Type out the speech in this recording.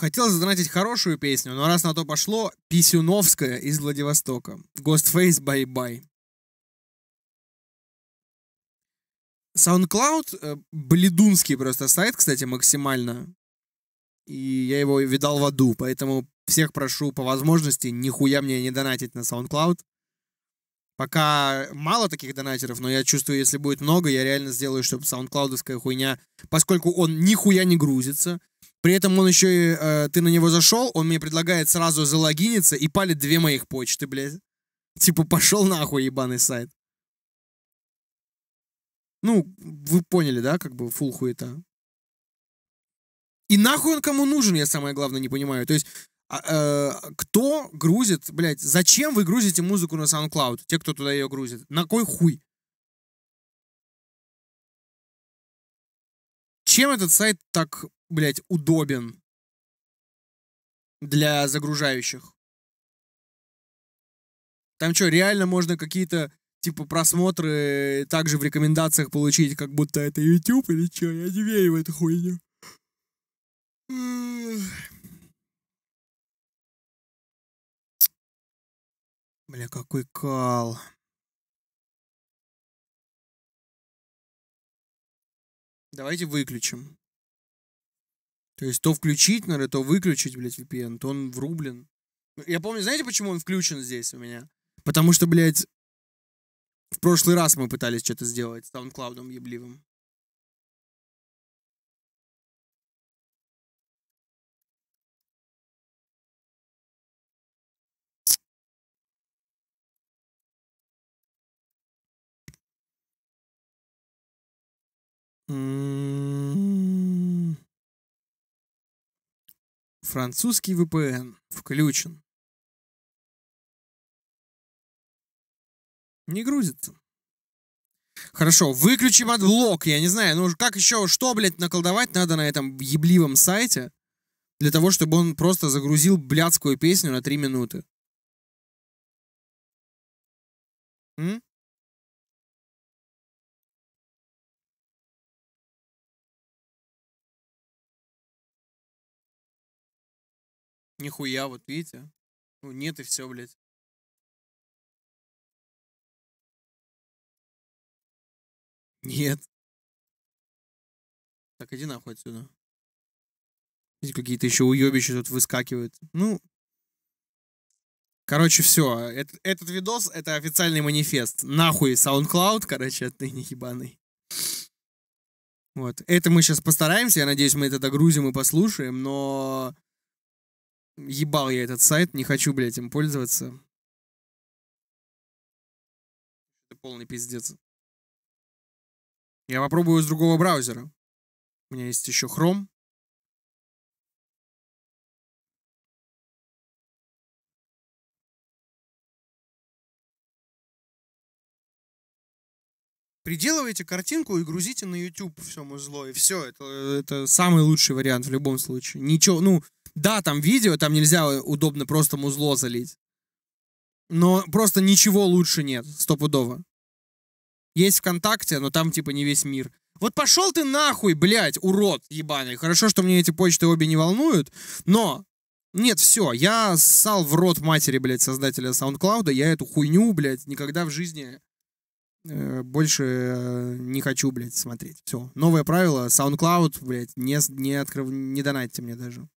Хотел задонатить хорошую песню, но раз на то пошло, Писюновская из Владивостока. Ghostface Bye-Bye. SoundCloud, э, бледунский просто сайт, кстати, максимально. И я его видал в аду, поэтому всех прошу по возможности нихуя мне не донатить на SoundCloud. Пока мало таких донатеров, но я чувствую, если будет много, я реально сделаю, чтобы саундклаудовская хуйня, поскольку он нихуя не грузится, при этом он еще и... Э, ты на него зашел, он мне предлагает сразу залогиниться и палит две моих почты, блядь. Типа, пошел нахуй, ебаный сайт. Ну, вы поняли, да, как бы фул хуета. И нахуй он кому нужен, я самое главное не понимаю. То есть, а, э, кто грузит, блядь, зачем вы грузите музыку на SoundCloud? Те, кто туда ее грузит. На кой хуй? Чем этот сайт так блядь, удобен для загружающих. Там что, реально можно какие-то, типа, просмотры э, также в рекомендациях получить, как будто это YouTube или что? Я не верю в эту хуйню. Бля, какой кал. Давайте выключим. То есть то включить надо, то выключить, блядь, VPN, то он врублен. Я помню, знаете, почему он включен здесь у меня? Потому что, блядь, в прошлый раз мы пытались что-то сделать с SoundCloud ебливым. Mm. Французский VPN включен. Не грузится. Хорошо, выключим отблок. Я не знаю, ну как еще, что, блядь, наколдовать надо на этом ебливом сайте, для того, чтобы он просто загрузил блядскую песню на три минуты. М? Нихуя, вот видите? Ну, нет и все, блядь. Нет. Так, иди нахуй отсюда. Видите, какие-то еще уебищи тут выскакивают. Ну, короче, все. Этот, этот видос — это официальный манифест. Нахуй SoundCloud, короче, отныне ебаный. Вот. Это мы сейчас постараемся, я надеюсь, мы это догрузим и послушаем, но Ебал я этот сайт, не хочу, блядь, им пользоваться. Это полный пиздец. Я попробую с другого браузера. У меня есть еще Chrome. Приделывайте картинку и грузите на YouTube все музло, и все. Это, э, это самый лучший вариант в любом случае. Ничего, ну, да, там видео, там нельзя э, удобно просто музло залить. Но просто ничего лучше нет, стопудово. Есть ВКонтакте, но там типа не весь мир. Вот пошел ты нахуй, блядь, урод ебаный. Хорошо, что мне эти почты обе не волнуют, но... Нет, все, я ссал в рот матери, блядь, создателя SoundCloud, я эту хуйню, блядь, никогда в жизни э, больше э, не хочу, блядь, смотреть. Все, новое правило, SoundCloud, блядь, не, не, открыв... не донатьте мне даже.